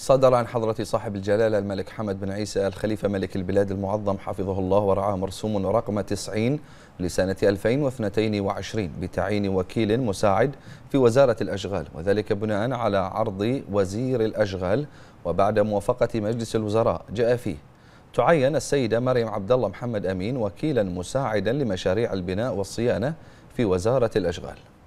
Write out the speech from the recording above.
صدر عن حضرة صاحب الجلالة الملك حمد بن عيسى الخليفة ملك البلاد المعظم حفظه الله ورعاه مرسوم رقم 90 لسنة 2022 بتعيين وكيل مساعد في وزارة الأشغال وذلك بناء على عرض وزير الأشغال وبعد موافقة مجلس الوزراء جاء فيه تعين السيدة مريم عبد الله محمد أمين وكيلا مساعدا لمشاريع البناء والصيانة في وزارة الأشغال